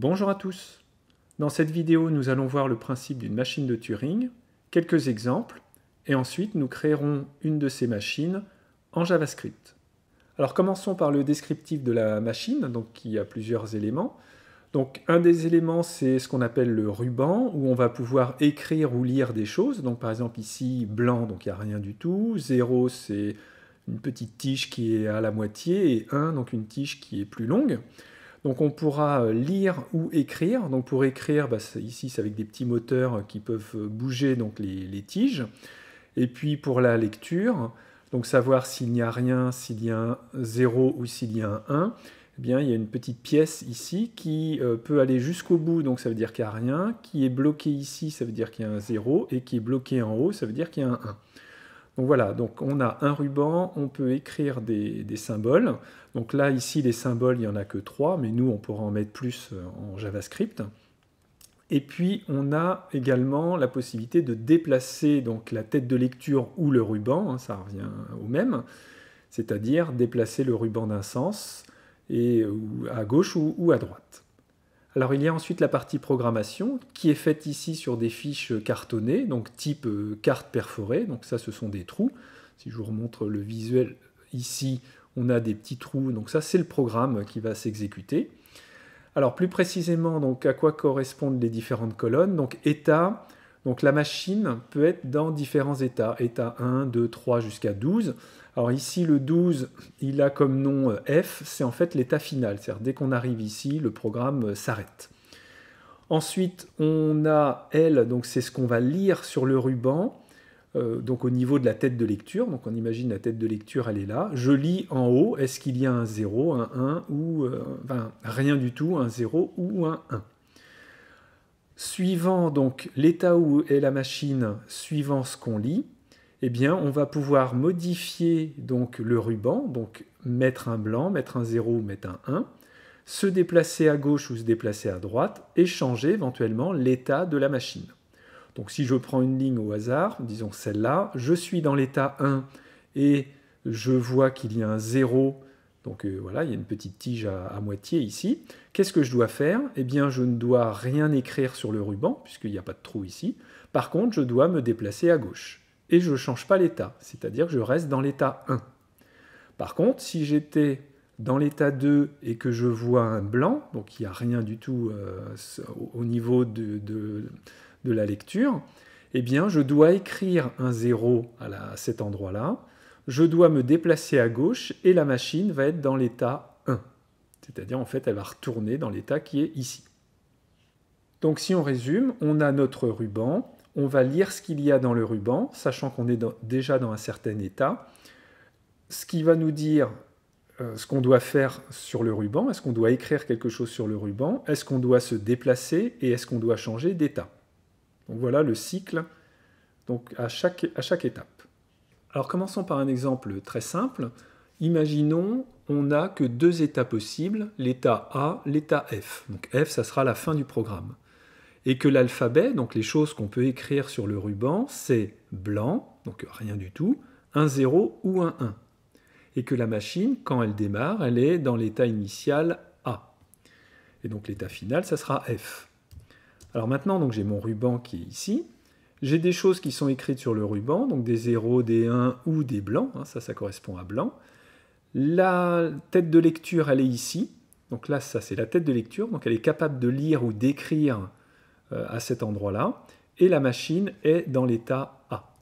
Bonjour à tous Dans cette vidéo, nous allons voir le principe d'une machine de Turing, quelques exemples, et ensuite nous créerons une de ces machines en JavaScript. Alors commençons par le descriptif de la machine, donc qui a plusieurs éléments. Donc un des éléments, c'est ce qu'on appelle le ruban, où on va pouvoir écrire ou lire des choses. Donc par exemple ici, blanc, donc il n'y a rien du tout. 0, c'est une petite tige qui est à la moitié, et 1, donc une tige qui est plus longue. Donc on pourra euh, lire ou écrire. Donc pour écrire, bah, ici c'est avec des petits moteurs euh, qui peuvent euh, bouger donc les, tiges. Et puis pour la lecture, donc savoir s'il n'y a rien, s'il y a un 0 ou s'il y a un 1, eh bien il y a une petite pièce ici qui peut aller jusqu'au bout, donc ça veut dire qu'il n'y a rien, qui est bloqué ici, ça veut dire qu'il y a un 0, et qui est bloqué en haut, ça veut dire qu'il y a un 1. Donc voilà, donc on a un ruban, on peut écrire des, symboles. Donc là, ici, les symboles, il n'y en a que trois, mais nous, on pourra en mettre plus euh, en JavaScript. Et puis, on a également la possibilité de déplacer donc, la tête de lecture ou le ruban, hein, ça revient au même, c'est-à-dire déplacer le ruban d'un sens, et, euh, ou à gauche ou à droite. Alors il y a ensuite la partie programmation qui est faite ici sur des fiches cartonnées, donc type euh, carte perforée, donc ça ce sont des trous. Si je vous remontre le visuel ici, on a des petits trous, donc ça c'est le programme qui va s'exécuter. Alors plus précisément, donc à quoi correspondent les différentes colonnes Donc état, donc la machine peut être dans différents états, état 1, 2, 3 jusqu'à 12. Alors ici le 12, il a comme nom euh, F, c'est en fait l'état final, c'est-à-dire dès qu'on arrive ici, le programme euh, s'arrête. Ensuite, on a L, donc c'est ce qu'on va lire sur le ruban, euh, donc au niveau de la tête de lecture, donc on imagine la tête de lecture, elle est là. Je lis en haut, est-ce qu'il y a un 0, un 1 ou enfin rien du tout, un 0 ou un 1 Suivant donc l'état où est la machine, suivant ce qu'on lit, eh bien, on va pouvoir modifier donc le ruban, donc mettre un blanc, mettre un 0 mettre un 1, se déplacer à gauche ou se déplacer à droite et changer éventuellement l'état de la machine. Donc si je prends une ligne au hasard, disons celle-là, je suis dans l'état 1 et je vois qu'il y a un 0 donc euh, voilà, il y a une petite tige à, moitié ici. Qu'est-ce que je dois faire Eh bien, je ne dois rien écrire sur le ruban, puisqu'il n'y a pas de trou ici. Par contre, je dois me déplacer à gauche. Et je ne change pas l'état, c'est-à-dire que je reste dans l'état 1. Par contre, si j'étais dans l'état 2 et que je vois un blanc, donc il n'y a rien du tout euh, au niveau de, la lecture, eh bien, je dois écrire un 0 à cet endroit-là je dois me déplacer à gauche et la machine va être dans l'état 1. C'est-à-dire, en fait, elle va retourner dans l'état qui est ici. Donc, si on résume, on a notre ruban, on va lire ce qu'il y a dans le ruban, sachant qu'on est déjà dans un certain état, ce qui va nous dire euh, ce qu'on doit faire sur le ruban, est-ce qu'on doit écrire quelque chose sur le ruban, est-ce qu'on doit se déplacer et est-ce qu'on doit changer d'état. Donc voilà le cycle donc à chaque, à chaque étape. Alors commençons par un exemple très simple. Imaginons on n'a que deux états possibles, l'état A, l'état F. Donc F, ça sera la fin du programme. Et que l'alphabet, donc les choses qu'on peut écrire sur le ruban, c'est blanc, donc rien du tout, un 0 ou un 1. Et que la machine, quand elle démarre, elle est dans l'état initial A. Et donc l'état final, ça sera F. Alors maintenant, donc j'ai mon ruban qui est ici, j'ai des choses qui sont écrites sur le ruban, donc des 0, des 1 ou des blancs, hein, ça ça correspond à blanc. La tête de lecture, elle est ici. Donc là, ça c'est la tête de lecture, donc elle est capable de lire ou d'écrire euh, à cet endroit-là. Et la machine est dans l'état A.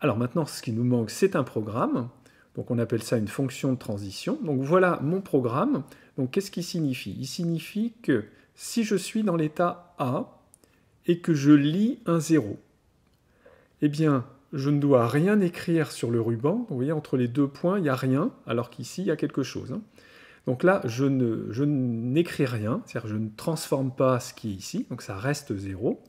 Alors maintenant, ce qui nous manque, c'est un programme. Donc on appelle ça une fonction de transition. Donc voilà mon programme. Donc qu'est-ce qui signifie Il signifie que si je suis dans l'état A, et que je lis un zéro, eh bien, je ne dois rien écrire sur le ruban. Vous voyez, entre les deux points, il n'y a rien, alors qu'ici, il y a quelque chose. Hein. Donc là, je n'écris rien, c'est-à-dire je ne transforme pas ce qui est ici, donc ça reste 0.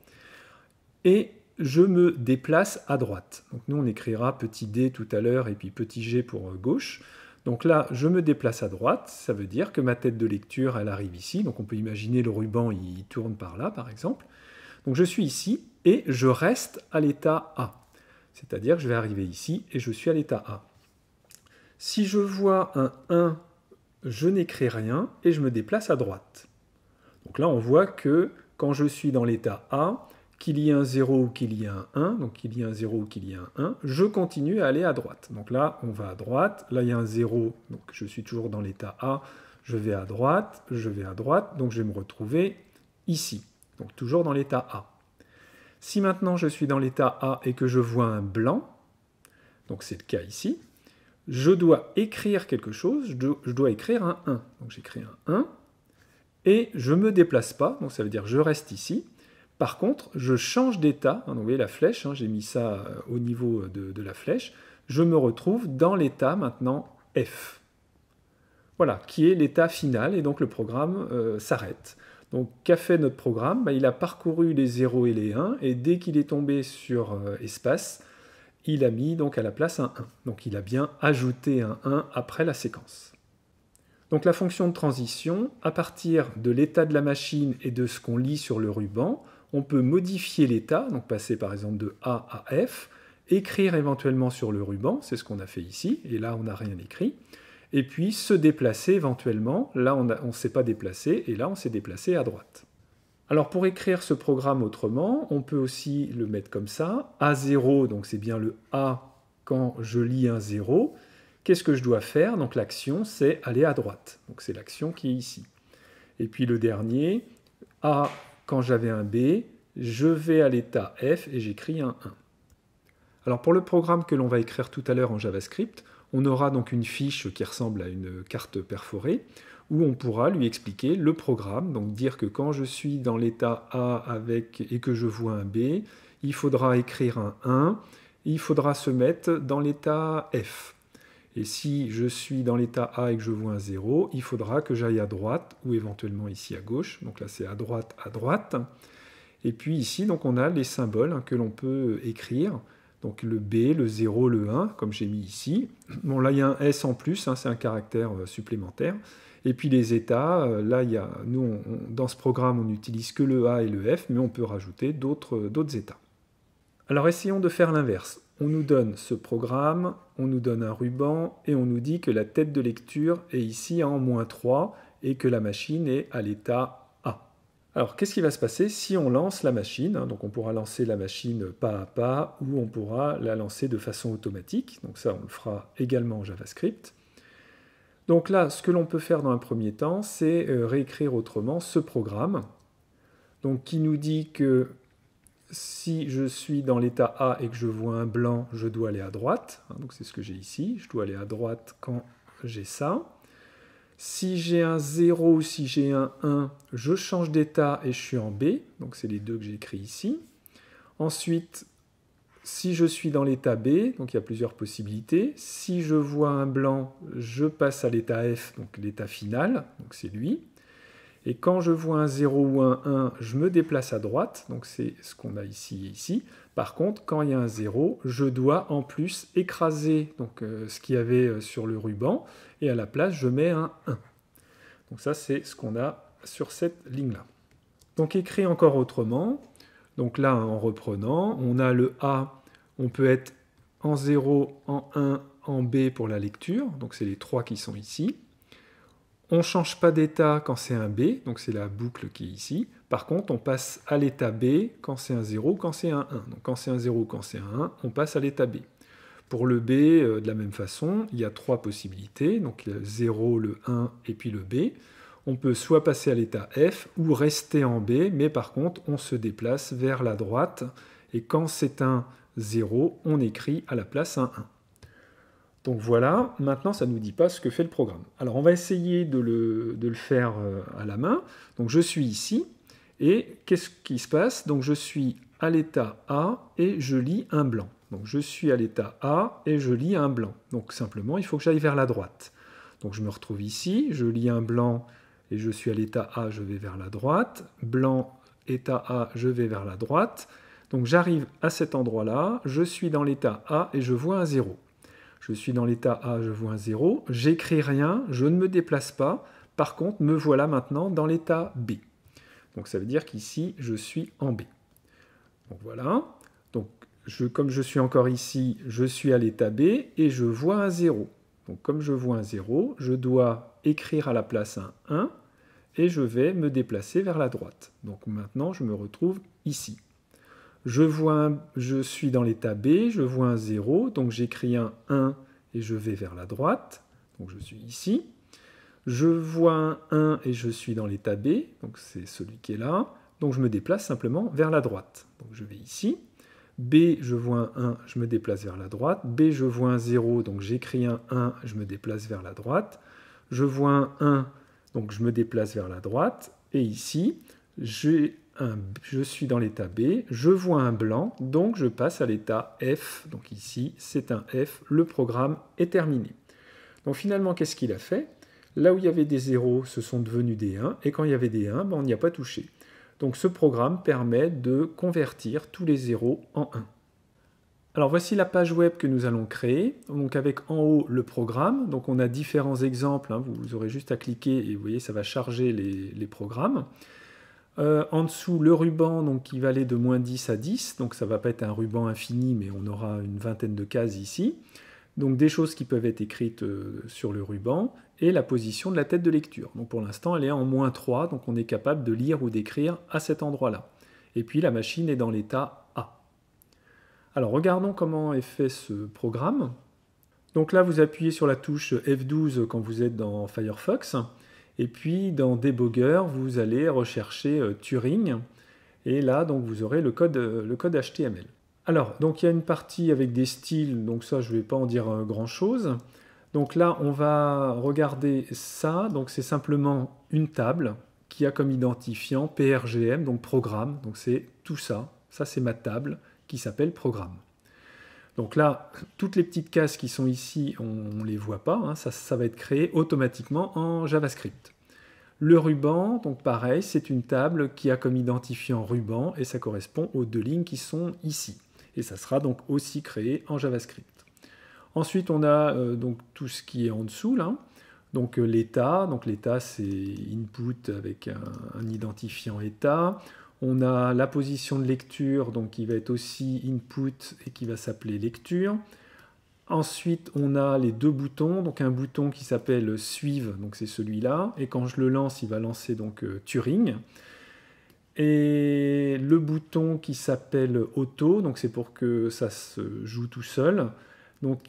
Et je me déplace à droite. Donc nous, on écrira petit d tout à l'heure et puis petit g pour euh, gauche. Donc là, je me déplace à droite, ça veut dire que ma tête de lecture, elle arrive ici. Donc on peut imaginer le ruban, il tourne par là, par exemple. Donc je suis ici et je reste à l'état A. C'est-à-dire que je vais arriver ici et je suis à l'état A. Si je vois un 1, je n'écris rien et je me déplace à droite. Donc là, on voit que quand je suis dans l'état A, qu'il y ait un 0 ou qu'il y ait un 1, donc qu'il y ait un 0 ou qu'il y ait un 1, je continue à aller à droite. Donc là, on va à droite, là il y a un 0, donc je suis toujours dans l'état A, je vais à droite, je vais à droite, donc je vais me retrouver ici donc toujours dans l'état A. Si maintenant je suis dans l'état A et que je vois un blanc, donc c'est le cas ici, je dois écrire quelque chose, je dois, écrire un 1. Donc j'écris un 1 et je ne me déplace pas, donc ça veut dire je reste ici. Par contre, je change d'état, hein, vous voyez la flèche, hein, j'ai mis ça euh, au niveau de, la flèche, je me retrouve dans l'état maintenant F. Voilà, qui est l'état final, et donc le programme euh, s'arrête. Donc, qu'a fait notre programme bah, Il a parcouru les 0 et les 1, et dès qu'il est tombé sur euh, espace, il a mis donc à la place un 1. Donc, il a bien ajouté un 1 après la séquence. Donc, la fonction de transition, à partir de l'état de la machine et de ce qu'on lit sur le ruban, on peut modifier l'état, donc passer par exemple de A à F, écrire éventuellement sur le ruban, c'est ce qu'on a fait ici, et là on n'a rien écrit, et puis se déplacer éventuellement. Là, on ne s'est pas déplacé, et là, on s'est déplacé à droite. Alors pour écrire ce programme autrement, on peut aussi le mettre comme ça. A0, donc c'est bien le A quand je lis un 0. Qu'est-ce que je dois faire Donc l'action, c'est aller à droite. Donc c'est l'action qui est ici. Et puis le dernier, A quand j'avais un B, je vais à l'état F et j'écris un 1. Alors pour le programme que l'on va écrire tout à l'heure en JavaScript, on aura donc une fiche qui ressemble à une carte perforée où on pourra lui expliquer le programme, donc dire que quand je suis dans l'état A avec et que je vois un B, il faudra écrire un 1, il faudra se mettre dans l'état F. Et si je suis dans l'état A et que je vois un 0, il faudra que j'aille à droite ou éventuellement ici à gauche. Donc là c'est à droite, à droite. Et puis ici donc on a les symboles hein, que l'on peut écrire donc le B, le 0, le 1, comme j'ai mis ici. Bon, là, il y a un S en plus, hein, c'est un caractère euh, supplémentaire. Et puis les états, euh, là, il y a, nous, dans ce programme, on n'utilise que le A et le F, mais on peut rajouter euh, d'autres états. Alors essayons de faire l'inverse. On nous donne ce programme, on nous donne un ruban, et on nous dit que la tête de lecture est ici en moins 3, et que la machine est à l'état alors, qu'est-ce qui va se passer si on lance la machine hein? Donc, on pourra lancer la machine pas à pas ou on pourra la lancer de façon automatique. Donc, ça, on le fera également en JavaScript. Donc là, ce que l'on peut faire dans un premier temps, c'est euh, réécrire autrement ce programme donc, qui nous dit que si je suis dans l'état A et que je vois un blanc, je dois aller à droite. Hein? Donc, c'est ce que j'ai ici. Je dois aller à droite quand j'ai ça. Si j'ai un 0 ou si j'ai un 1, je change d'état et je suis en B. Donc c'est les deux que j'ai écrits ici. Ensuite, si je suis dans l'état B, donc il y a plusieurs possibilités. Si je vois un blanc, je passe à l'état F, donc l'état final, donc c'est lui. Et quand je vois un 0 ou un 1, je me déplace à droite, donc c'est ce qu'on a ici et ici. Par contre, quand il y a un 0, je dois en plus écraser donc, euh, ce qu'il y avait euh, sur le ruban, et à la place je mets un 1. Donc ça c'est ce qu'on a sur cette ligne-là. Donc écrit encore autrement, donc là en reprenant, on a le A, on peut être en 0, en 1, en B pour la lecture, donc c'est les trois qui sont ici. On ne change pas d'état quand c'est un B, donc c'est la boucle qui est ici. Par contre, on passe à l'état B quand c'est un 0, quand c'est un 1. Donc quand c'est un 0, quand c'est un 1, on passe à l'état B. Pour le B, euh, de la même façon, il y a trois possibilités, donc le 0, le 1 et puis le B. On peut soit passer à l'état F ou rester en B, mais par contre, on se déplace vers la droite, et quand c'est un 0, on écrit à la place un 1. Donc voilà, maintenant ça ne nous dit pas ce que fait le programme. Alors on va essayer de le, de le faire euh, à la main. Donc je suis ici, et qu'est-ce qui se passe Donc je suis à l'état A, et je lis un blanc. Donc je suis à l'état A et je lis un blanc. Donc simplement, il faut que j'aille vers la droite. Donc je me retrouve ici, je lis un blanc et je suis à l'état A, je vais vers la droite. Blanc, état A, je vais vers la droite. Donc j'arrive à cet endroit-là, je suis dans l'état A et je vois un 0. Je suis dans l'état A, je vois un 0, j'écris rien, je ne me déplace pas. Par contre, me voilà maintenant dans l'état B. Donc ça veut dire qu'ici, je suis en B. Donc voilà comme je suis encore ici, je suis à l'état B et je vois un 0. Donc comme je vois un 0, je dois écrire à la place un 1 et je vais me déplacer vers la droite. Donc maintenant, je me retrouve ici. Je, vois je suis dans l'état B, je vois un 0, donc j'écris un 1 et je vais vers la droite. Donc je suis ici. Je vois un 1 et je suis dans l'état B, donc c'est celui qui est là. Donc je me déplace simplement vers la droite. Donc je vais ici. B, je vois un 1, je me déplace vers la droite. B, je vois un 0, donc j'écris un 1, je me déplace vers la droite. Je vois un 1, donc je me déplace vers la droite. Et ici, un, je suis dans l'état B, je vois un blanc, donc je passe à l'état F. Donc ici, c'est un F, le programme est terminé. Donc finalement, qu'est-ce qu'il a fait Là où il y avait des 0, ce sont devenus des 1, et quand il y avait des 1, ben, on n'y a pas touché. Donc ce programme permet de convertir tous les zéros en 1. Alors voici la page web que nous allons créer, donc avec en haut le programme, donc on a différents exemples, hein. vous aurez juste à cliquer et vous voyez ça va charger les, programmes. Euh, en dessous le ruban donc, qui va aller de moins 10 à 10, donc ça ne va pas être un ruban infini mais on aura une vingtaine de cases ici. Donc des choses qui peuvent être écrites euh, sur le ruban et la position de la tête de lecture. Donc pour l'instant, elle est en moins 3, donc on est capable de lire ou d'écrire à cet endroit-là. Et puis la machine est dans l'état A. Alors regardons comment est fait ce programme. Donc là, vous appuyez sur la touche F12 quand vous êtes dans Firefox. Et puis dans Debugger, vous allez rechercher euh, Turing. Et là, donc, vous aurez le code, euh, le code HTML. Alors, donc il y a une partie avec des styles, donc ça je ne vais pas en dire euh, grand-chose. Donc là, on va regarder ça, donc c'est simplement une table qui a comme identifiant PRGM, donc programme, donc c'est tout ça, ça c'est ma table qui s'appelle programme. Donc là, toutes les petites cases qui sont ici, on ne les voit pas, hein. ça va être créé automatiquement en JavaScript. Le ruban, donc pareil, c'est une table qui a comme identifiant ruban et ça correspond aux deux lignes qui sont ici et ça sera donc aussi créé en JavaScript. Ensuite, on a euh, donc tout ce qui est en dessous là. Donc euh, l'état, donc l'état c'est input avec un, identifiant état. On a la position de lecture donc qui va être aussi input et qui va s'appeler lecture. Ensuite, on a les deux boutons, donc un bouton qui s'appelle suive, donc c'est celui-là, et quand je le lance, il va lancer donc euh, Turing et le bouton qui s'appelle auto, donc c'est pour que ça se joue tout seul. Donc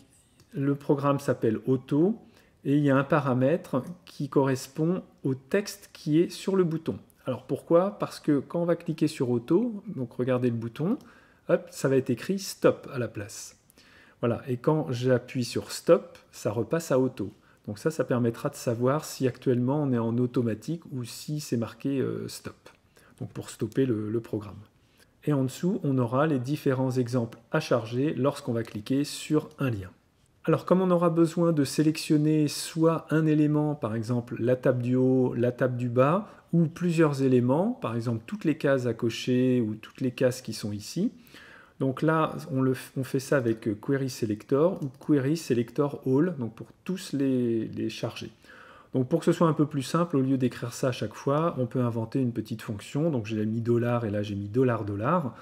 le programme s'appelle auto et il y a un paramètre qui correspond au texte qui est sur le bouton. Alors pourquoi Parce que quand on va cliquer sur auto, donc regardez le bouton, hop, ça va être écrit stop à la place. Voilà, et quand j'appuie sur stop, ça repasse à auto. Donc ça, ça permettra de savoir si actuellement on est en automatique ou si c'est marqué euh, stop donc pour stopper le, programme. Et en dessous, on aura les différents exemples à charger lorsqu'on va cliquer sur un lien. Alors comme on aura besoin de sélectionner soit un élément, par exemple la table du haut, la table du bas, ou plusieurs éléments, par exemple toutes les cases à cocher ou toutes les cases qui sont ici, donc là, on, le, on fait ça avec Query Selector ou Query Selector All, donc pour tous les, les charger pour que ce soit un peu plus simple, au lieu d'écrire ça à chaque fois, on peut inventer une petite fonction. Donc j'ai mis dollar et là j'ai mis dollar dollar.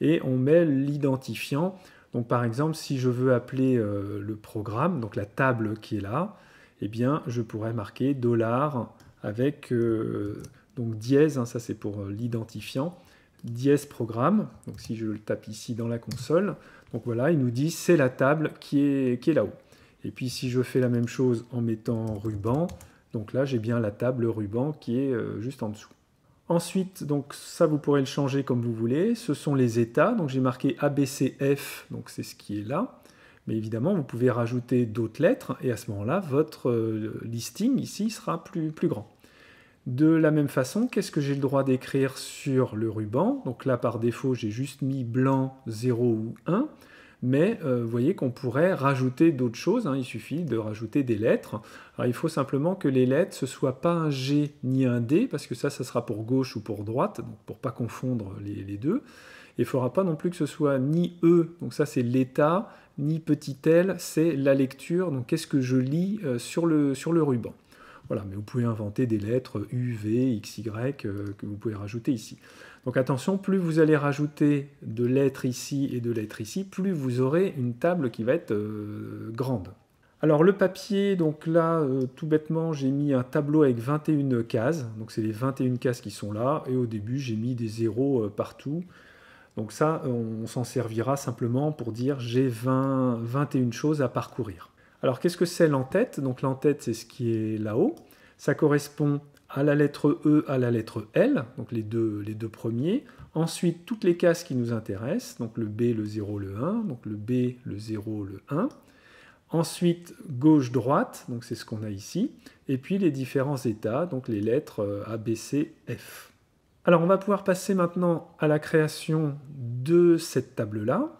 Et on met l'identifiant. Donc par exemple, si je veux appeler euh, le programme, donc la table qui est là, eh bien je pourrais marquer dollar avec euh, donc dièse, hein, ça c'est pour euh, l'identifiant, dièse programme. Donc si je le tape ici dans la console, donc voilà, il nous dit c'est la table qui est, qui est là-haut. Et puis si je fais la même chose en mettant ruban, donc là, j'ai bien la table, ruban qui est euh, juste en dessous. Ensuite, donc ça, vous pourrez le changer comme vous voulez. Ce sont les états. Donc j'ai marqué ABCF, donc c'est ce qui est là. Mais évidemment, vous pouvez rajouter d'autres lettres et à ce moment-là, votre euh, listing ici sera plus, plus grand. De la même façon, qu'est-ce que j'ai le droit d'écrire sur le ruban Donc là, par défaut, j'ai juste mis blanc, 0 ou 1 mais euh, vous voyez qu'on pourrait rajouter d'autres choses, hein. il suffit de rajouter des lettres. Alors, il faut simplement que les lettres, ce ne soit pas un G ni un D, parce que ça, ça sera pour gauche ou pour droite, pour ne pas confondre les, deux. il ne faudra pas non plus que ce soit ni E, donc ça c'est l'état, ni petit L, c'est la lecture, donc qu'est-ce que je lis euh, sur, le, ruban. Voilà, mais vous pouvez inventer des lettres U, V, X, Y euh, que vous pouvez rajouter ici. Donc attention, plus vous allez rajouter de lettres ici et de lettres ici, plus vous aurez une table qui va être euh, grande. Alors le papier, donc là, euh, tout bêtement, j'ai mis un tableau avec 21 cases. Donc c'est les 21 cases qui sont là. Et au début, j'ai mis des zéros euh, partout. Donc ça, on, s'en servira simplement pour dire j'ai 20, 21 choses à parcourir. Alors qu'est-ce que c'est l'entête Donc l'entête, c'est ce qui est là-haut. Ça correspond à la lettre E, à la lettre L, donc les deux, les deux premiers. Ensuite, toutes les cases qui nous intéressent, donc le B, le 0, le 1, donc le B, le 0, le 1. Ensuite, gauche-droite, donc c'est ce qu'on a ici. Et puis les différents états, donc les lettres euh, A, B, C, F. Alors on va pouvoir passer maintenant à la création de cette table-là.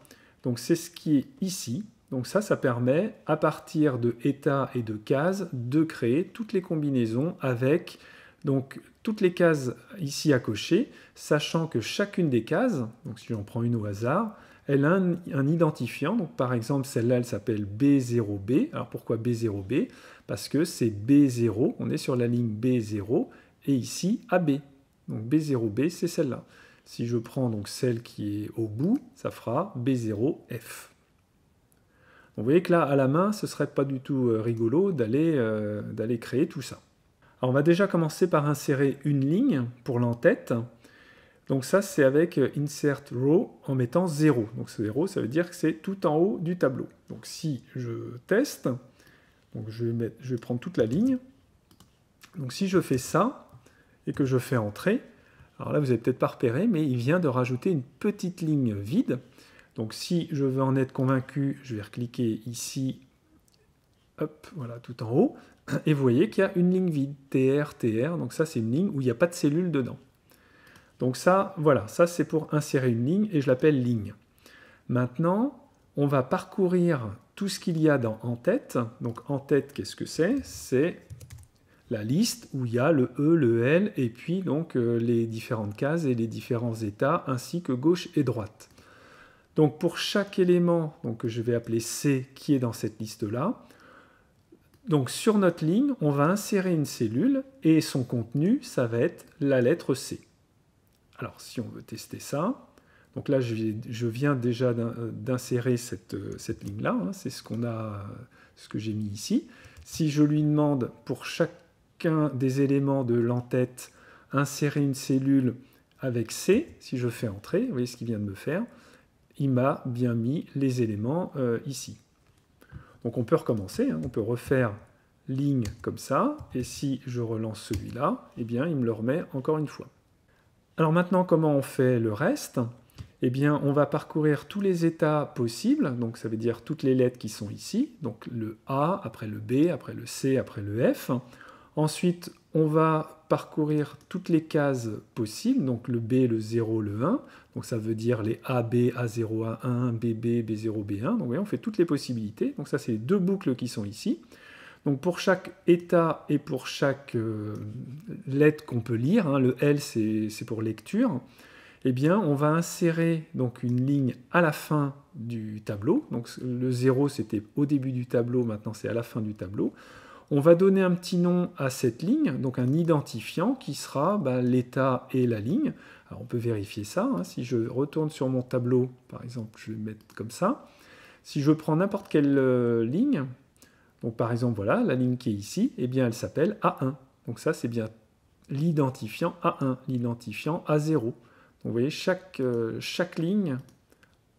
Donc c'est ce qui est ici. Donc ça, ça permet, à partir de états et de cases, de créer toutes les combinaisons avec donc toutes les cases ici à cocher, sachant que chacune des cases, donc si j'en prends une au hasard, elle a un, identifiant. Donc par exemple, celle-là, elle s'appelle B0B. Alors pourquoi B0B Parce que c'est B0, on est sur la ligne B0 et ici AB. Donc B0B, c'est celle-là. Si je prends donc celle qui est au bout, ça fera B0F. vous voyez que là, à la main, ce ne serait pas du tout euh, rigolo euh, d'aller créer tout ça. Alors on va déjà commencer par insérer une ligne pour l'entête. Donc ça, c'est avec euh, insert row en mettant 0. Donc 0, ça veut dire que c'est tout en haut du tableau. Donc si je teste, donc je, vais je vais prendre toute la ligne. Donc si je fais ça et que je fais entrer, alors là, vous n'avez peut-être pas repéré, mais il vient de rajouter une petite ligne vide. Donc si je veux en être convaincu, je vais recliquer ici, hop, voilà, tout en haut. Et vous voyez qu'il y a une ligne vide, TR, TR, donc ça c'est une ligne où il n'y a pas de cellule dedans. Donc ça, voilà, ça c'est pour insérer une ligne et je l'appelle ligne. Maintenant, on va parcourir tout ce qu'il y a dans en tête. Donc en tête, qu'est-ce que c'est C'est la liste où il y a le E, le L et puis donc euh, les différentes cases et les différents états ainsi que gauche et droite. Donc pour chaque élément donc, que je vais appeler C qui est dans cette liste-là, donc sur notre ligne, on va insérer une cellule et son contenu, ça va être la lettre C. Alors si on veut tester ça, donc là je viens déjà d'insérer cette, ligne-là, hein, c'est ce, qu'on ce que j'ai mis ici. Si je lui demande pour chacun des éléments de l'entête, insérer une cellule avec C, si je fais entrer, vous voyez ce qu'il vient de me faire, il m'a bien mis les éléments euh, ici. Donc on peut recommencer, hein. on peut refaire ligne comme ça, et si je relance celui-là, eh bien il me le remet encore une fois. Alors maintenant, comment on fait le reste Eh bien, on va parcourir tous les états possibles, donc ça veut dire toutes les lettres qui sont ici, donc le A, après le B, après le C, après le F. Ensuite, on va parcourir toutes les cases possibles, donc le B, le 0, le 1. Donc ça veut dire les AB, A0, A1, BB, B0, B1. Donc on fait toutes les possibilités. Donc ça, c'est les deux boucles qui sont ici. Donc pour chaque état et pour chaque euh, lettre qu'on peut lire, hein, le L c'est pour lecture, eh bien on va insérer donc une ligne à la fin du tableau. Donc le 0 c'était au début du tableau, maintenant c'est à la fin du tableau on va donner un petit nom à cette ligne, donc un identifiant qui sera bah, l'état et la ligne. Alors on peut vérifier ça. Hein. Si je retourne sur mon tableau, par exemple, je vais mettre comme ça. Si je prends n'importe quelle euh, ligne, donc par exemple, voilà, la ligne qui est ici, eh bien elle s'appelle A1. Donc ça, c'est bien l'identifiant A1, l'identifiant A0. Donc vous voyez, chaque, euh, chaque ligne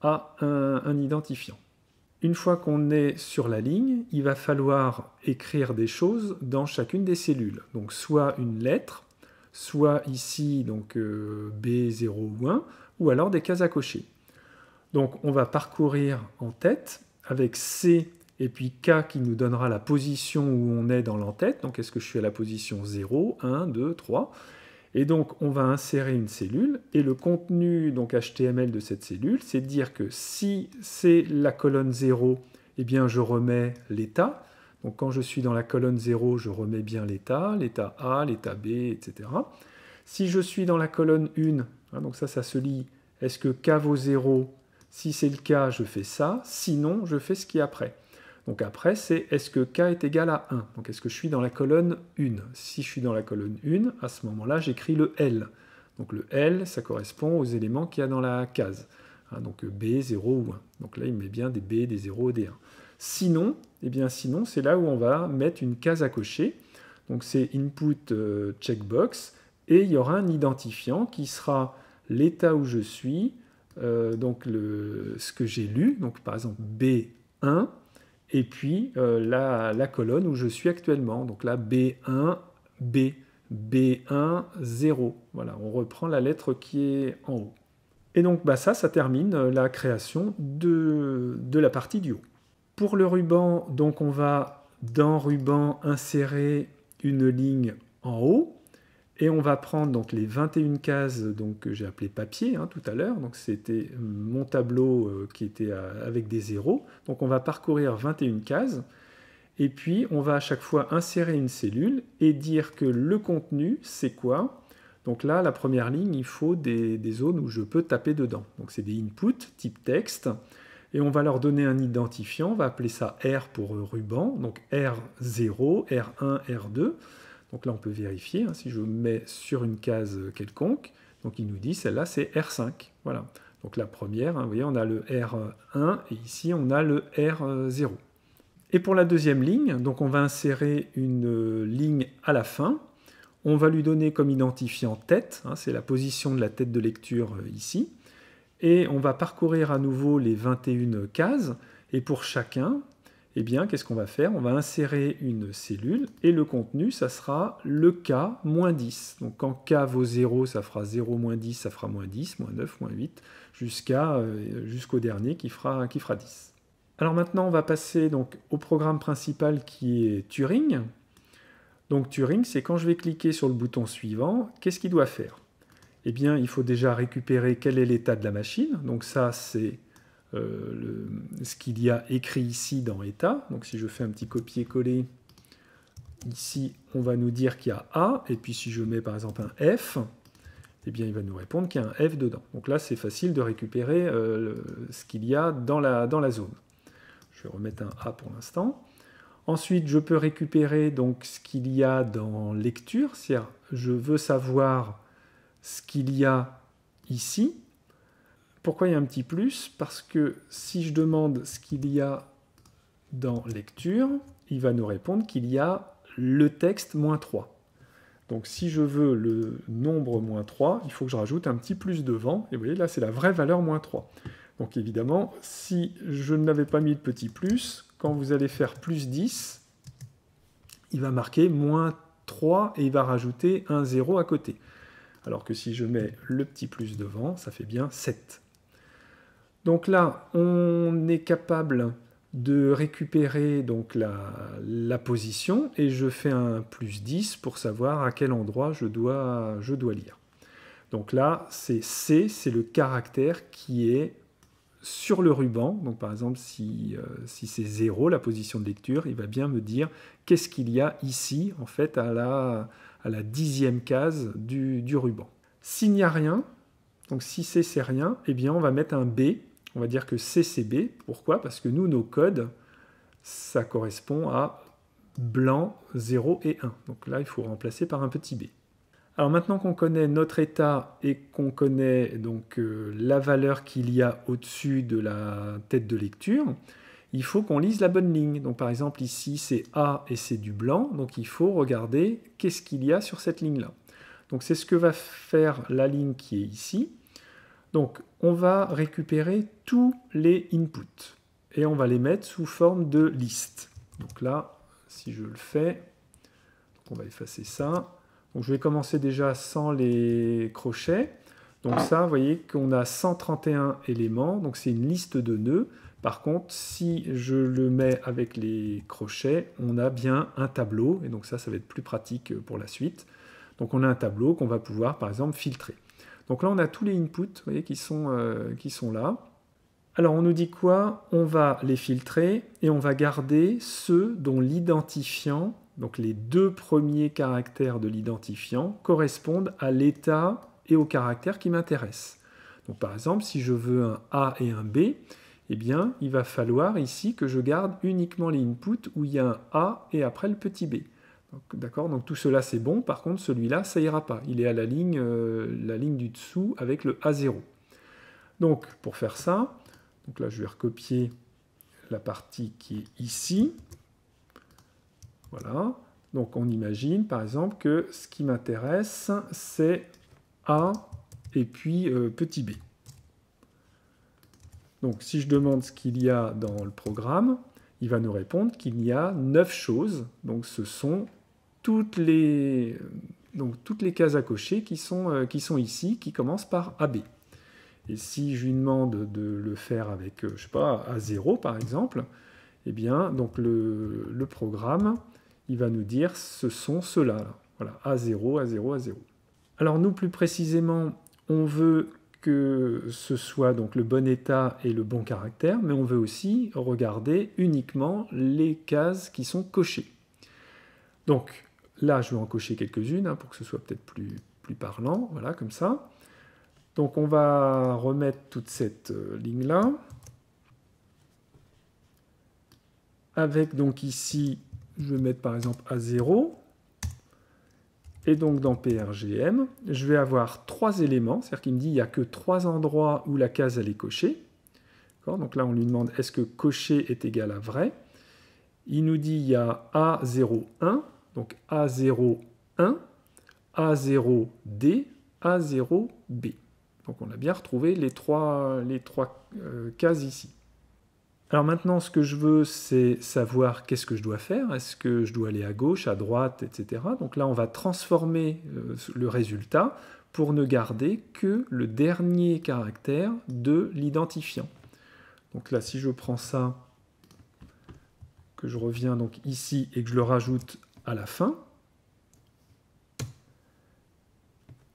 a un identifiant. Une fois qu'on est sur la ligne, il va falloir écrire des choses dans chacune des cellules. Donc soit une lettre, soit ici donc euh, B0 ou 1, ou alors des cases à cocher. Donc on va parcourir en tête avec C et puis K qui nous donnera la position où on est dans l'entête. Donc est-ce que je suis à la position 0, 1, 2, 3 et donc, on va insérer une cellule, et le contenu donc HTML de cette cellule, c'est de dire que si c'est la colonne 0, eh bien, je remets l'état. Donc, quand je suis dans la colonne 0, je remets bien l'état, l'état A, l'état B, etc. Si je suis dans la colonne 1, hein, donc ça, ça se lit, est-ce que K vaut 0 Si c'est le cas, je fais ça, sinon, je fais ce qui est après. Donc après, c'est est-ce que k est égal à 1 Donc est-ce que je suis dans la colonne 1 Si je suis dans la colonne 1, à ce moment-là, j'écris le L. Donc le L, ça correspond aux éléments qu'il y a dans la case. Hein, donc B, 0 ou 1. Donc là, il met bien des B, des 0, des 1. Sinon, et eh bien sinon, c'est là où on va mettre une case à cocher. Donc c'est input euh, checkbox et il y aura un identifiant qui sera l'état où je suis, euh, donc le, ce que j'ai lu, donc par exemple B1, et puis euh, la, colonne où je suis actuellement. Donc là, B1, B, B1, 0. Voilà, on reprend la lettre qui est en haut. Et donc bah, ça, ça termine euh, la création de, de la partie du haut. Pour le ruban, donc on va dans ruban insérer une ligne en haut. Et on va prendre donc les 21 cases donc, que j'ai appelées papier hein, tout à l'heure. Donc c'était mon tableau euh, qui était avec des zéros. Donc on va parcourir 21 cases. Et puis on va à chaque fois insérer une cellule et dire que le contenu, c'est quoi Donc là, la première ligne, il faut des, des zones où je peux taper dedans. Donc c'est des inputs type texte. Et on va leur donner un identifiant. On va appeler ça R pour ruban. Donc R0, R1, R2. Donc là, on peut vérifier. Hein, si je mets sur une case quelconque, donc il nous dit celle-là, c'est R5. Voilà. Donc la première, hein, vous voyez, on a le R1 et ici, on a le R0. Et pour la deuxième ligne, donc on va insérer une euh, ligne à la fin. On va lui donner comme identifiant tête, hein, c'est la position de la tête de lecture euh, ici. Et on va parcourir à nouveau les 21 cases. Et pour chacun, eh bien, qu'est-ce qu'on va faire On va insérer une cellule et le contenu, ça sera le k moins 10. Donc quand k vaut 0, ça fera 0 moins 10, ça fera moins 10, moins 9, moins 8, jusqu'à euh, jusqu'au dernier qui fera, qui fera 10. Alors maintenant, on va passer donc au programme principal qui est Turing. Donc Turing, c'est quand je vais cliquer sur le bouton suivant, qu'est-ce qu'il doit faire Eh bien, il faut déjà récupérer quel est l'état de la machine. Donc ça, c'est euh, ce qu'il y a écrit ici dans état. Donc si je fais un petit copier-coller, ici on va nous dire qu'il y a A, et puis si je mets par exemple un F, eh bien il va nous répondre qu'il y a un F dedans. Donc là c'est facile de récupérer euh, ce qu'il y a dans la, dans la zone. Je vais remettre un A pour l'instant. Ensuite je peux récupérer donc ce qu'il y a dans lecture, c'est-à-dire je veux savoir ce qu'il y a ici, pourquoi il y a un petit plus Parce que si je demande ce qu'il y a dans lecture, il va nous répondre qu'il y a le texte moins 3. Donc si je veux le nombre moins 3, il faut que je rajoute un petit plus devant. Et vous voyez, là, c'est la vraie valeur moins 3. Donc évidemment, si je n'avais pas mis le petit plus, quand vous allez faire plus 10, il va marquer moins 3 et il va rajouter un 0 à côté. Alors que si je mets le petit plus devant, ça fait bien 7. Donc là, on est capable de récupérer donc la, position et je fais un plus 10 pour savoir à quel endroit je dois, je dois lire. Donc là, c'est C, c'est le caractère qui est sur le ruban. Donc par exemple, si, euh, c'est 0, la position de lecture, il va bien me dire qu'est-ce qu'il y a ici, en fait, à la, à la dixième case du, du ruban. S'il n'y a rien, donc si C c'est rien, eh bien on va mettre un B on va dire que CCB. Pourquoi Parce que nous, nos codes, ça correspond à blanc, 0 et 1. Donc là, il faut remplacer par un petit b. Alors maintenant qu'on connaît notre état et qu'on connaît donc euh, la valeur qu'il y a au-dessus de la tête de lecture, il faut qu'on lise la bonne ligne. Donc par exemple ici c'est A et c'est du blanc, donc il faut regarder qu'est-ce qu'il y a sur cette ligne-là. Donc c'est ce que va faire la ligne qui est ici. Donc on va récupérer tous les inputs et on va les mettre sous forme de liste. Donc là, si je le fais, on va effacer ça. Donc je vais commencer déjà sans les crochets. Donc ça, vous voyez qu'on a 131 éléments, donc c'est une liste de nœuds. Par contre, si je le mets avec les crochets, on a bien un tableau, et donc ça, ça va être plus pratique pour la suite. Donc on a un tableau qu'on va pouvoir, par exemple, filtrer. Donc là, on a tous les inputs vous voyez, qui, sont, euh, qui sont là. Alors on nous dit quoi On va les filtrer et on va garder ceux dont l'identifiant, donc les deux premiers caractères de l'identifiant, correspondent à l'état et aux caractères qui m'intéresse. Donc par exemple, si je veux un A et un B, eh bien, il va falloir ici que je garde uniquement les inputs où il y a un A et après le petit b. D'accord Donc tout cela c'est bon, par contre celui-là ça ira pas. Il est à la ligne, euh, la ligne du dessous avec le A0. Donc pour faire ça, donc là je vais recopier la partie qui est ici. Voilà. Donc on imagine par exemple que ce qui m'intéresse c'est A et puis euh, petit b. Donc si je demande ce qu'il y a dans le programme, il va nous répondre qu'il y a 9 choses. Donc ce sont toutes les, euh, donc, toutes les cases à cocher qui sont, euh, qui sont ici, qui commencent par AB. Et si je lui demande de le faire avec, euh, je sais pas, A0 par exemple, eh bien, donc le, le programme, il va nous dire ce sont ceux-là. Voilà, A0, A0, A0. Alors nous, plus précisément, on veut que ce soit donc le bon état et le bon caractère, mais on veut aussi regarder uniquement les cases qui sont cochées. Donc, Là, je vais en cocher quelques-unes hein, pour que ce soit peut-être plus, parlant. Voilà, comme ça. Donc on va remettre toute cette euh, ligne-là. Avec donc ici, je vais mettre par exemple à 0. Et donc dans PRGM, je vais avoir trois éléments, c'est-à-dire qu'il me dit qu'il n'y a que trois endroits où la case elle est cochée. Donc là on lui demande est-ce que cocher est égal à vrai. Il nous dit il y a a 01 donc A01, A0D, A0B. Donc on a bien retrouvé les trois, les trois euh, cases ici. Alors maintenant, ce que je veux, c'est savoir qu'est-ce que je dois faire. Est-ce que je dois aller à gauche, à droite, etc. Donc là, on va transformer euh, le résultat pour ne garder que le dernier caractère de l'identifiant. Donc là, si je prends ça, que je reviens donc ici et que je le rajoute à la fin.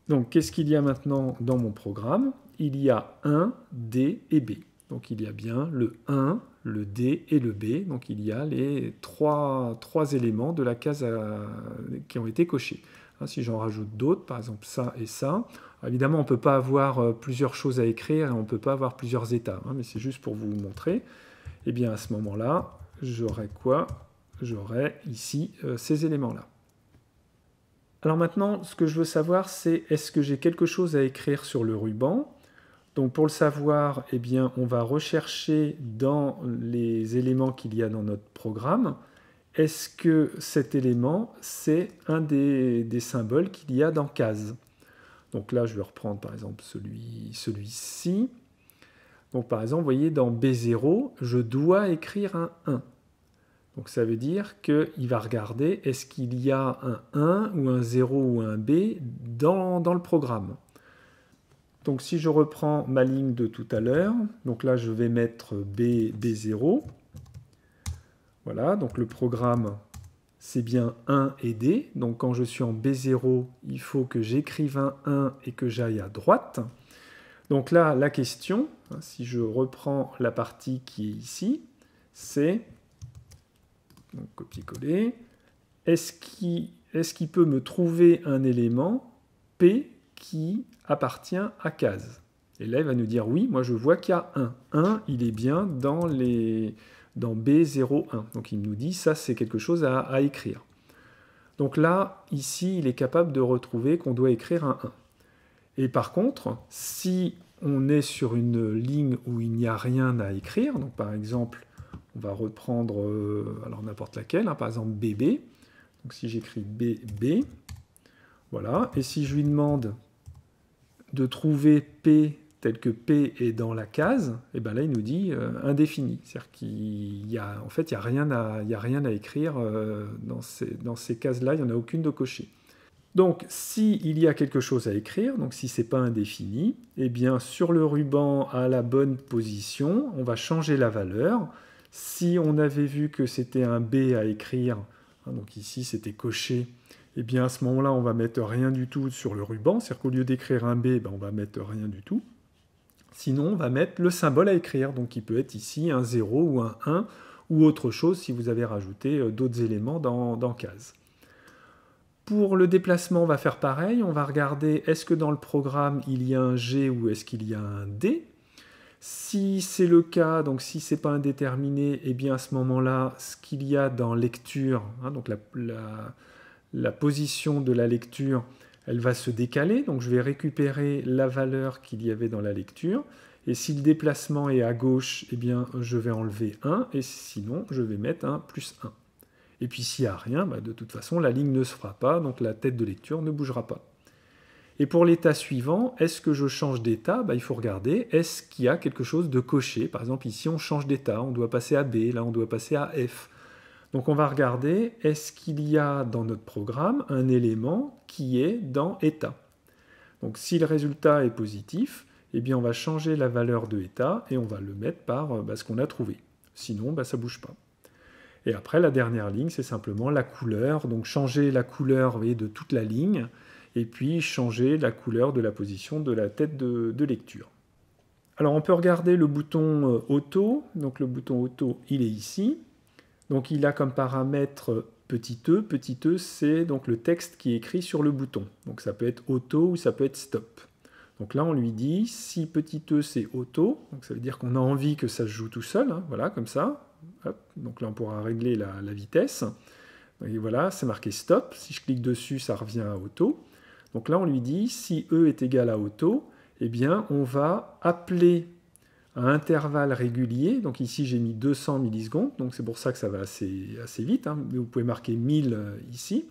Donc, qu'est-ce qu'il y a maintenant dans mon programme Il y a 1, D et B. Donc, il y a bien le 1, le D et le B. Donc, il y a les trois, trois éléments de la case qui ont été cochés. Ah, si j'en rajoute d'autres, par exemple ça et ça, ah, évidemment, on ne peut pas avoir euh, plusieurs choses à écrire et on ne peut pas avoir plusieurs états, hein, mais c'est juste pour vous montrer. Et eh bien, à ce moment-là, j'aurai quoi j'aurai ici euh, ces éléments-là. Alors maintenant, ce que je veux savoir, c'est est-ce que j'ai quelque chose à écrire sur le ruban Donc pour le savoir, eh bien, on va rechercher dans les éléments qu'il y a dans notre programme, est-ce que cet élément, c'est un des, symboles qu'il y a dans case Donc là, je vais reprendre par exemple celui-ci. donc par exemple, vous voyez, dans B0, je dois écrire un 1. Donc ça veut dire qu'il va regarder est-ce qu'il y a un 1 ou un 0 ou un B dans, le programme. Donc si je reprends ma ligne de tout à l'heure, donc là je vais mettre B, B0. Voilà, donc le programme c'est bien 1 et D. Donc quand je suis en B0, il faut que j'écrive un 1 et que j'aille à droite. Donc là, la question, hein, si je reprends la partie qui est ici, c'est donc copier-coller, est-ce qu'il peut me trouver un élément P qui appartient à case Et là, il va nous dire oui, moi je vois qu'il y a un 1, il est bien dans, les, dans B01. Donc il nous dit ça, c'est quelque chose à, à, écrire. Donc là, ici, il est capable de retrouver qu'on doit écrire un 1. Et par contre, si on est sur une ligne où il n'y a rien à écrire, donc par exemple, on va reprendre, euh, alors n'importe laquelle, hein, par exemple BB. Donc si j'écris BB, voilà. Et si je lui demande de trouver P tel que P est dans la case, et eh ben là il nous dit euh, indéfini. C'est-à-dire qu'il y a en fait il n'y a, rien à, y a rien à écrire euh, dans ces, cases-là, il n'y en a aucune de cochée. Donc, s'il y a quelque chose à écrire, donc si ce n'est pas indéfini, et eh bien, sur le ruban à la bonne position, on va changer la valeur. Si on avait vu que c'était un B à écrire, hein, donc ici c'était coché, eh bien à ce moment-là, on va mettre rien du tout sur le ruban, c'est-à-dire qu'au lieu d'écrire un B, ben, on va mettre rien du tout. Sinon, on va mettre le symbole à écrire, donc qui peut être ici un 0 ou un 1 ou autre chose si vous avez rajouté euh, d'autres éléments dans, dans case. Pour le déplacement, on va faire pareil. On va regarder est-ce que dans le programme, il y a un G ou est-ce qu'il y a un D. Si c'est le cas, donc si c'est pas indéterminé, eh bien à ce moment-là, ce qu'il y a dans lecture, hein, donc la, position de la lecture, elle va se décaler, donc je vais récupérer la valeur qu'il y avait dans la lecture. Et si le déplacement est à gauche, eh bien je vais enlever 1, et sinon je vais mettre un plus 1. Et puis s'il n'y a rien, bah, de toute façon la ligne ne se fera pas, donc la tête de lecture ne bougera pas. Et pour l'état suivant, est-ce que je change d'état bah, Il faut regarder, est-ce qu'il y a quelque chose de coché Par exemple, ici, on change d'état, on doit passer à B, là, on doit passer à F. Donc on va regarder, est-ce qu'il y a dans notre programme un élément qui est dans état Donc si le résultat est positif, eh bien on va changer la valeur de état et on va le mettre par euh, bah, ce qu'on a trouvé. Sinon, bah, ça ne bouge pas. Et après, la dernière ligne, c'est simplement la couleur. Donc changer la couleur de toute la ligne, et puis changer la couleur de la position de la tête de, lecture. Alors on peut regarder le bouton euh, auto, donc le bouton auto il est ici, donc il a comme paramètre petit e, petit e c'est donc le texte qui est écrit sur le bouton, donc ça peut être auto ou ça peut être stop. Donc là, on lui dit si petit e c'est auto, donc ça veut dire qu'on a envie que ça se joue tout seul, hein, voilà, comme ça. donc là, on pourra régler la, la vitesse. Et voilà, c'est marqué stop. Si je clique dessus, ça revient à auto. Donc là, on lui dit, si E est égal à auto, eh bien, on va appeler à intervalle régulier, Donc ici, j'ai mis 200 millisecondes, donc c'est pour ça que ça va assez, vite. Hein. Vous pouvez marquer 1000 euh, ici.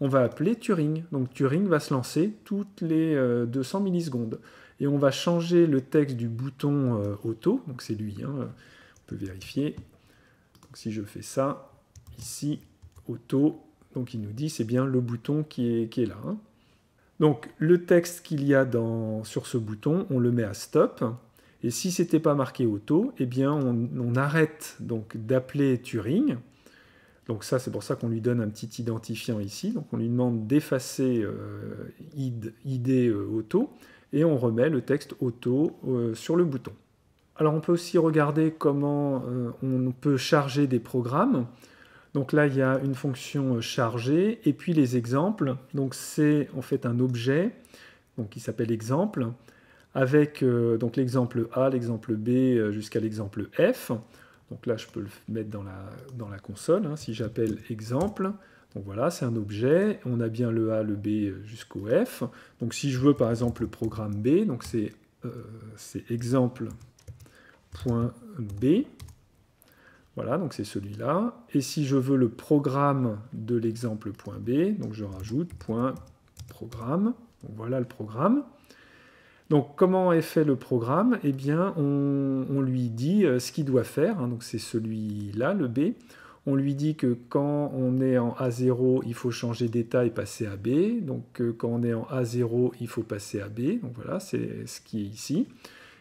On va appeler Turing. Donc Turing va se lancer toutes les 200 euh, millisecondes. Et on va changer le texte du bouton euh, auto, donc c'est lui, hein. on peut vérifier. Donc si je fais ça, ici, auto, donc il nous dit c'est bien le bouton qui est, qui est là. Hein. Donc le texte qu'il y a sur ce bouton, on le met à stop. Et si ce n'était pas marqué auto, eh bien on, arrête donc d'appeler Turing. Donc ça, c'est pour ça qu'on lui donne un petit identifiant ici. Donc on lui demande d'effacer euh, id, euh, auto et on remet le texte auto euh, sur le bouton. Alors on peut aussi regarder comment on peut charger des programmes. Donc là, il y a une fonction euh, chargée et puis les exemples. Donc c'est en fait un objet qui s'appelle exemple avec euh, donc l'exemple A, l'exemple B euh, jusqu'à l'exemple F. Donc là, je peux le mettre dans la, console. Hein, si j'appelle exemple, donc voilà, c'est un objet. On a bien le A, le B jusqu'au F. Donc si je veux par exemple le programme B, donc c'est exemple.b. Voilà, donc c'est celui-là. Et si je veux le programme de l'exemple point B, donc je rajoute point programme. Donc voilà le programme. Donc comment est fait le programme Eh bien, on, lui dit euh, ce qu'il doit faire. Hein, donc c'est celui-là, le B. On lui dit que quand on est en A0, il faut changer d'état et passer à B. Donc euh, quand on est en A0, il faut passer à B. Donc voilà, c'est ce qui est ici.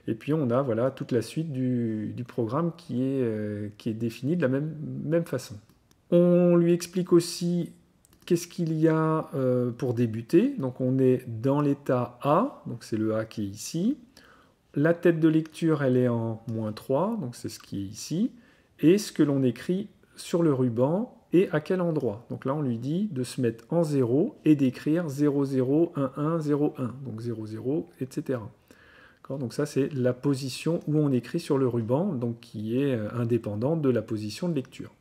Et puis on a voilà, toute la suite du, programme qui est, euh, est définie de la même, même façon. On lui explique aussi qu'est-ce qu'il y a euh, pour débuter. Donc on est dans l'état A, donc c'est le A qui est ici. La tête de lecture, elle est en moins 3, donc c'est ce qui est ici. Et ce que l'on écrit sur le ruban et à quel endroit. Donc là, on lui dit de se mettre en 0 et d'écrire 001101, Donc 00, etc. Donc ça, c'est la position où on écrit sur le ruban, donc qui est euh, indépendante de la position de lecture.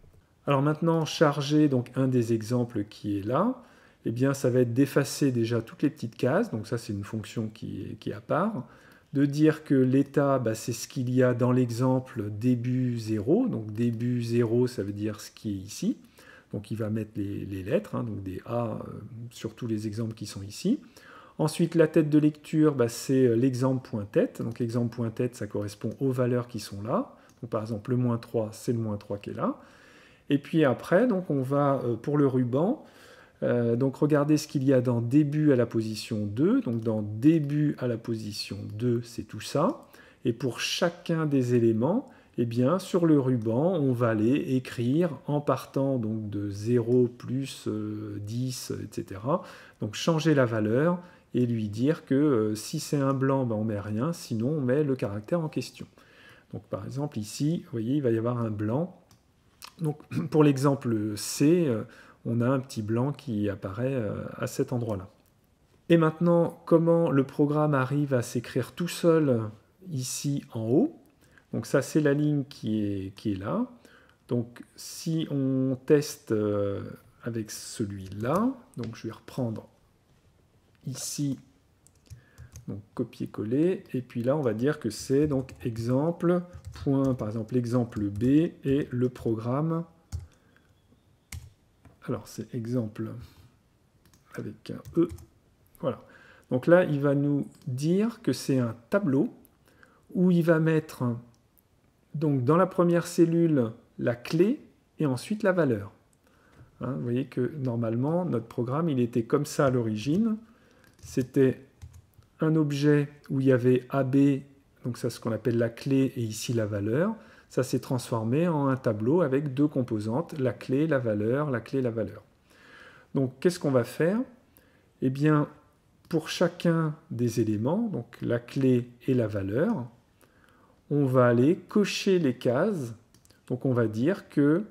Alors maintenant, charger donc un des exemples qui est là, eh bien ça va être d'effacer déjà toutes les petites cases, donc ça c'est une fonction qui est, à part, de dire que l'état, bah, c'est ce qu'il y a dans l'exemple début 0, donc début 0 ça veut dire ce qui est ici, donc il va mettre les, lettres, hein, donc des A euh, sur tous les exemples qui sont ici, Ensuite, la tête de lecture, bah, c'est euh, l'exemple.tête. Donc exemple.tête, ça correspond aux valeurs qui sont là. Donc, par exemple, le moins 3, c'est le moins 3 qui est là. Et puis après, donc, on va euh, pour le ruban. Euh, donc regardez ce qu'il y a dans début à la position 2. Donc dans début à la position 2, c'est tout ça. Et pour chacun des éléments, et eh bien, sur le ruban, on va aller écrire en partant donc de 0 plus 10, etc. Donc changer la valeur et lui dire que euh, si c'est un blanc, ben, on met rien, sinon on met le caractère en question. Donc par exemple ici, vous voyez, il va y avoir un blanc. Donc pour l'exemple C, euh, on a un petit blanc qui apparaît euh, à cet endroit-là. Et maintenant, comment le programme arrive à s'écrire tout seul ici en haut Donc ça, c'est la ligne qui est, qui est là. Donc si on teste avec celui-là, donc je vais reprendre ici, donc copier-coller, et puis là on va dire que c'est donc exemple, point, par exemple l'exemple B, et le programme, alors c'est exemple avec un E, voilà. Donc là il va nous dire que c'est un tableau où il va mettre donc dans la première cellule la clé et ensuite la valeur. Hein, vous voyez que normalement notre programme il était comme ça à l'origine, c'était un objet où il y avait AB, donc ça ce qu'on appelle la clé et ici la valeur. Ça s'est transformé en un tableau avec deux composantes, la clé, la valeur, la clé, la valeur. Donc qu'est-ce qu'on va faire Eh bien, pour chacun des éléments, donc la clé et la valeur, on va aller cocher les cases. Donc on va dire que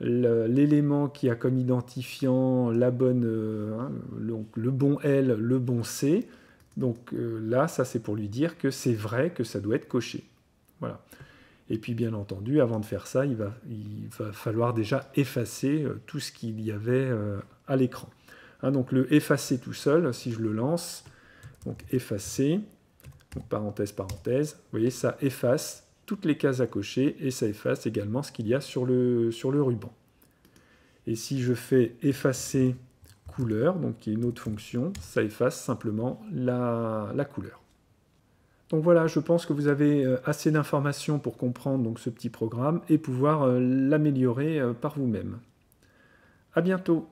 l'élément qui a comme identifiant la bonne, euh, hein, le, bon L, le bon C. Donc euh, là, ça c'est pour lui dire que c'est vrai que ça doit être coché. Voilà. Et puis bien entendu, avant de faire ça, il va, il va falloir déjà effacer euh, tout ce qu'il y avait à l'écran. Hein, donc le effacer tout seul, si je le lance, donc effacer, parenthèse, parenthèse, vous voyez, ça efface toutes les cases à cocher et ça efface également ce qu'il y a sur le, sur le ruban. Et si je fais effacer couleur, donc qui est une autre fonction, ça efface simplement la, la couleur. Donc voilà, je pense que vous avez euh, assez d'informations pour comprendre donc, ce petit programme et pouvoir euh, l'améliorer euh, par vous-même. À bientôt